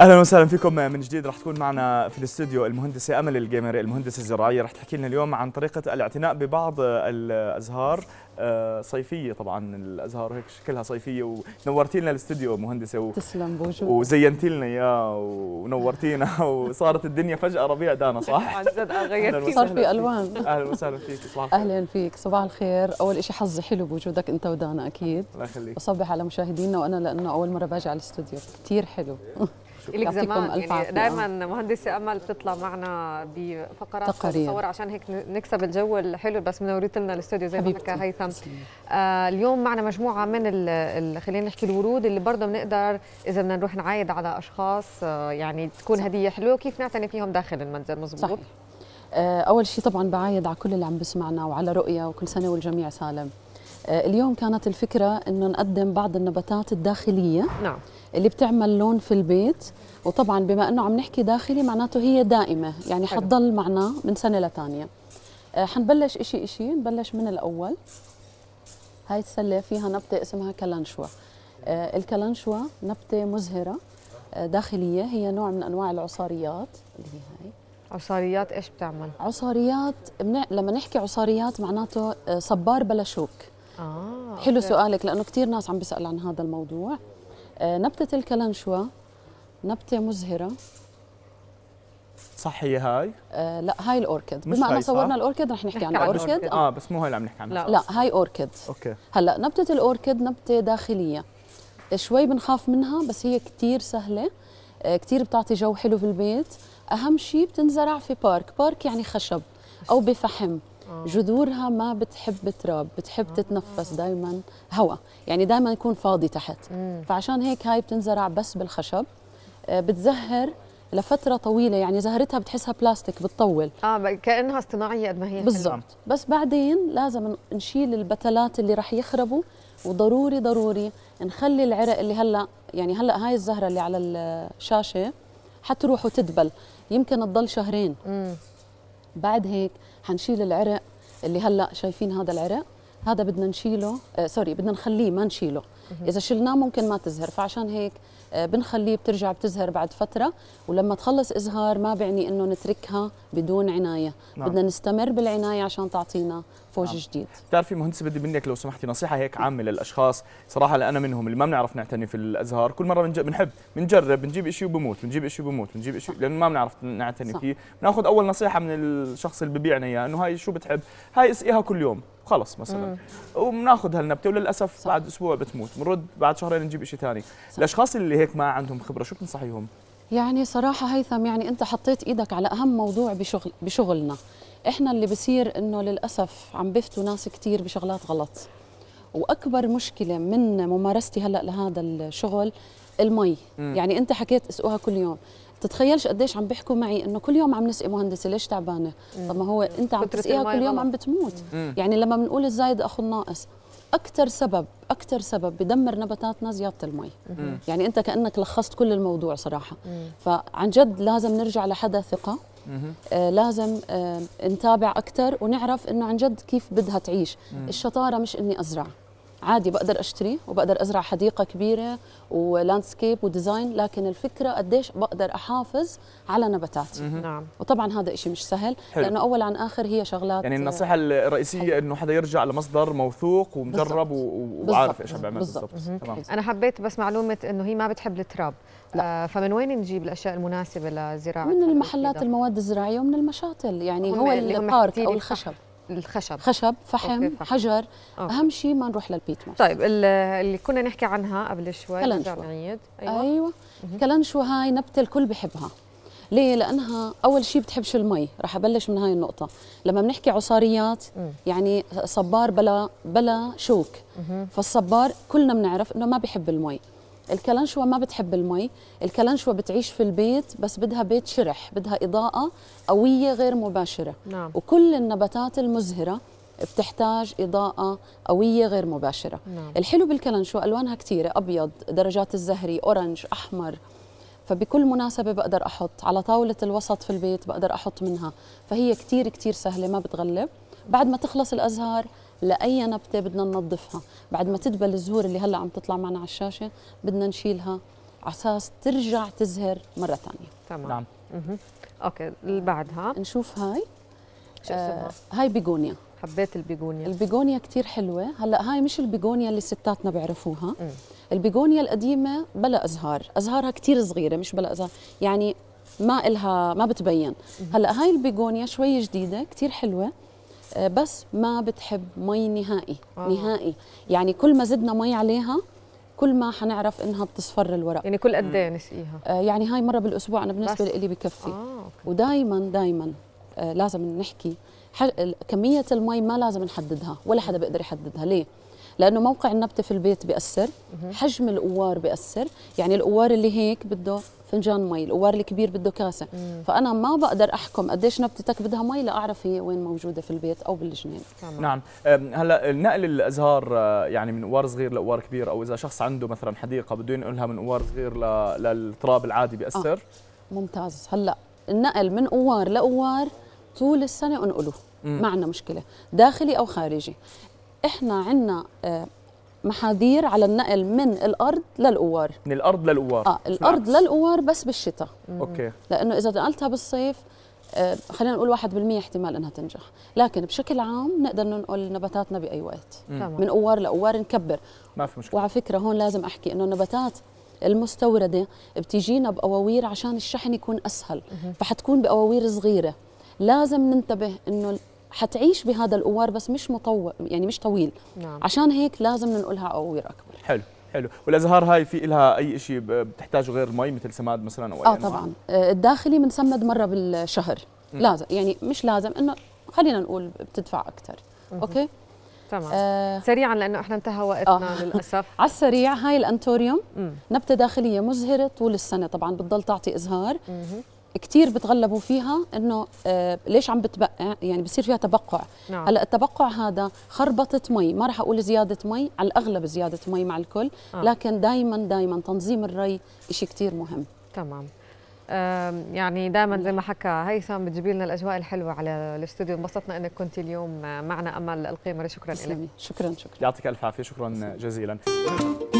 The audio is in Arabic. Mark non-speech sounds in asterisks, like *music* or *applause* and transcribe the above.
اهلا وسهلا فيكم من جديد رح تكون معنا في الاستديو المهندسه امل الجيمر المهندسه الزراعيه رح تحكي لنا اليوم عن طريقه الاعتناء ببعض الازهار آه، صيفيه طبعا الازهار هيك شكلها صيفيه ونورتي لنا الاستديو مهندسه و... تسلم بوجو وزينتي لنا اياه ونورتينا *laughs* وصارت الدنيا فجاه ربيع دانا صح؟ عن جد آه، غيرت صار في الوان اهلا وسهلا فيك صباح الخير اهلا فيك صباح الخير اول شيء حظي حلو بوجودك انت ودانا اكيد الله يخليك على مشاهدينا وانا لانه اول مره باجي على الاستوديو كثير حلو *laughs* لك زمان يعني دائما مهندسه امل بتطلع معنا بفقرات تصور عشان هيك نكسب الجو الحلو بس منورت لنا الاستوديو زي ما حكى هيثم آه اليوم معنا مجموعه من خلينا نحكي الورود اللي برضه بنقدر اذا بدنا نروح نعايد على اشخاص آه يعني تكون صح. هديه حلوه كيف نعتني فيهم داخل المنزل مزبوط آه، اول شيء طبعا بعايد على كل اللي عم بسمعنا وعلى رؤيا وكل سنه والجميع سالم آه، اليوم كانت الفكرة أنه نقدم بعض النباتات الداخلية نعم. اللي بتعمل لون في البيت وطبعا بما أنه عم نحكي داخلي معناته هي دائمة يعني حلو. حتضل معنا من سنة لتانية آه، حنبلش إشي إشي نبلش من الأول هاي السلة فيها نبتة اسمها كلانشوا آه، الكلانشوا نبتة مزهرة داخلية هي نوع من أنواع العصاريات اللي هي هاي عصاريات ايش بتعمل؟ عصاريات لما نحكي عصاريات معناته صبار بلا شوك آه، حلو أوكي. سؤالك لأنه كثير ناس عم بيسأل عن هذا الموضوع آه، نبتة الكلنشوا نبتة مزهرة صح هي هاي؟ آه لا هاي الاوركيد بما انه صورنا الاوركيد رح نحكي عن الاوركيد اه بس مو هاي اللي عم نحكي عنها لا, لا هاي اوركيد اوكي هلا نبتة الاوركيد نبتة داخلية شوي بنخاف منها بس هي كثير سهلة آه كثير بتعطي جو حلو بالبيت اهم شيء بتنزرع في بارك بارك يعني خشب او بفحم آه. جذورها ما بتحب تراب بتحب آه. تتنفس دائما هواء يعني دائما يكون فاضي تحت فعشان هيك هاي بتنزرع بس بالخشب آه، بتزهر لفتره طويله يعني زهرتها بتحسها بلاستيك بتطول اه كانها اصطناعيه قد ما هي بالضبط بس بعدين لازم نشيل البتلات اللي رح يخربوا وضروري ضروري نخلي العرق اللي هلا يعني هلا هاي الزهره اللي على الشاشه حتروح وتدبل يمكن تضل شهرين مم. بعد هيك حنشيل العرق اللي هلا شايفين هذا العرق هذا بدنا نشيله آه سوري بدنا نخليه ما نشيله اذا شلناه ممكن ما تزهر فعشان هيك آه، بنخليه بترجع بتزهر بعد فتره ولما تخلص ازهار ما بيعني انه نتركها بدون عنايه نعم. بدنا نستمر بالعنايه عشان تعطينا فوج نعم. جديد بتعرفي مهندسه بدي منك لو سمحتي نصيحه هيك عامه للاشخاص صراحه لأنا منهم اللي ما بنعرف نعتني في الازهار كل مره بنحب بنجرب بنجيب شيء وبموت بنجيب شيء وبموت بنجيب شيء لانه ما بنعرف نعتني صح. فيه بناخذ اول نصيحه من الشخص اللي ببيعنا اياه انه هاي شو بتحب هاي اسقيها كل يوم خلص مثلا وبناخذ هالنبته وللاسف صح. بعد اسبوع بتموت بنرد بعد شهرين نجيب شيء ثاني الاشخاص اللي هيك ما عندهم خبره شو بتنصحيهم يعني صراحه هيثم يعني انت حطيت ايدك على اهم موضوع بشغل بشغلنا احنا اللي بصير انه للاسف عم بفتوا ناس كثير بشغلات غلط واكبر مشكله من ممارستي هلا لهذا الشغل المي م. يعني انت حكيت اسقوها كل يوم تتخيلش قديش عم بيحكوا معي انه كل يوم عم نسقي مهندسه ليش تعبانه طب ما هو انت عم تسقيها كل يوم عم بتموت مم. يعني لما بنقول الزايد اخو الناقص اكثر سبب اكثر سبب بدمر نباتاتنا زياده المي يعني انت كانك لخصت كل الموضوع صراحه فعن جد لازم نرجع لحدا ثقه آه لازم آه نتابع اكثر ونعرف انه عن جد كيف بدها تعيش الشطاره مش اني ازرع عادي بقدر اشتريه وبقدر ازرع حديقه كبيره ولاندسكيب وديزاين لكن الفكره قديش بقدر احافظ على نباتاتي نعم وطبعا هذا شيء مش سهل حلو. لانه اول عن اخر هي شغلات يعني آه، النصيحه الرئيسيه حلو. انه حدا يرجع لمصدر موثوق ومجرب وعارف ايش عم بيعمل بالضبط انا حبيت بس معلومه انه هي ما بتحب التراب لا. آه فمن وين نجيب الاشياء المناسبه لزراعه من المحلات المواد الزراعيه ومن المشاتل يعني هو البارك او الخشب الخشب خشب فحم, أوكي فحم. حجر أوكي. اهم شيء ما نروح للبيت ماش. طيب اللي كنا نحكي عنها قبل شوي كلنشوة ايوه ايوه كلنشوة هاي نبته الكل بحبها ليه؟ لأنها أول شيء بتحبش المي، رح أبلش من هاي النقطة، لما بنحكي عصاريات يعني صبار بلا بلا شوك، فالصبار كلنا بنعرف إنه ما بحب المي، الكلنشوة ما بتحب المي الكلنشوة بتعيش في البيت بس بدها بيت شرح بدها إضاءة قوية غير مباشرة نعم. وكل النباتات المزهرة بتحتاج إضاءة قوية غير مباشرة نعم. الحلو بالكلنشوة ألوانها كثيرة أبيض درجات الزهري أورنج أحمر فبكل مناسبة بقدر أحط على طاولة الوسط في البيت بقدر أحط منها فهي كتير كتير سهلة ما بتغلب بعد ما تخلص الأزهار لاي نبته بدنا ننظفها بعد ما تدبل الزهور اللي هلا عم تطلع معنا على الشاشه بدنا نشيلها عساس ترجع تزهر مره ثانيه تمام نعم اوكي اللي بعدها نشوف هاي شو اسمها آه هاي بيجونيا حبيت البيجونيا البيجونيا كثير حلوه هلا هاي مش البيجونيا اللي ستاتنا بيعرفوها م. البيجونيا القديمه بلا ازهار ازهارها كثير صغيره مش بلا ازهار يعني ما إلها ما بتبين هلا هاي البيجونيا شوي جديده كثير حلوه آه، بس ما بتحب مي نهائي آه. نهائي يعني كل ما زدنا مي عليها كل ما حنعرف انها بتصفر الورق يعني كل قد ايه نسقيها آه يعني هاي مره بالاسبوع انا بالنسبه لي بكفي آه، ودائما دائما آه لازم نحكي كميه المي ما لازم نحددها ولا حدا بيقدر يحددها ليه لانه موقع النبته في البيت بياثر حجم القوار بياثر يعني القوار اللي هيك بده فنجان مي القوار الكبير بده كاسه مم. فانا ما بقدر احكم قديش نبتتك بدها مي لاعرف هي وين موجوده في البيت او بالجنين نعم هلا نقل الازهار آه، يعني من قوار صغير لقوار كبير او اذا شخص عنده مثلا حديقه بده ينقلها من قوار صغير للتراب العادي بياثر آه. ممتاز هلا النقل من قوار لقوار طول السنه انقله ما عندنا مشكله داخلي او خارجي احنا عندنا آه، محاذير على النقل من الارض للقوار من الارض للقوار اه الارض للقوار بس بالشتاء اوكي لانه اذا نقلتها بالصيف آه خلينا نقول 1% احتمال انها تنجح لكن بشكل عام نقدر ننقل نباتاتنا باي وقت مم. من قوار لقوار نكبر ما في مشكله وعلى فكره هون لازم احكي انه النباتات المستورده بتيجينا بقواوير عشان الشحن يكون اسهل مم. فحتكون بقواوير صغيره لازم ننتبه انه حتعيش بهذا الاوار بس مش مطول يعني مش طويل نعم. عشان هيك لازم ننقلها اوير اكبر حلو حلو والازهار هاي في لها اي شيء بتحتاجه غير المي مثل سماد مثلا او اه يعني طبعا آه الداخلي بنسمد مره بالشهر م. لازم يعني مش لازم انه خلينا نقول بتدفع اكثر اوكي تمام آه سريعا لانه احنا انتهى وقتنا آه للاسف *laughs* على السريع هاي الانتوريوم مم. نبته داخليه مزهره طول السنه طبعا بتضل تعطي ازهار مم. كثير بتغلبوا فيها انه آه، ليش عم بتبقع يعني بصير فيها تبقع نعم. هلا التبقع هذا خربطه مي ما راح اقول زياده مي على الاغلب زياده مي مع الكل آه. لكن دائما دائما تنظيم الري شيء كثير مهم تمام يعني دائما زي ما حكى هيثم بتجيبي لنا الاجواء الحلوه على الاستوديو انبسطنا انك كنت اليوم معنا امل القيمه شكرا لك شكرا شكرا يعطيك الف عافيه شكرا جزيلا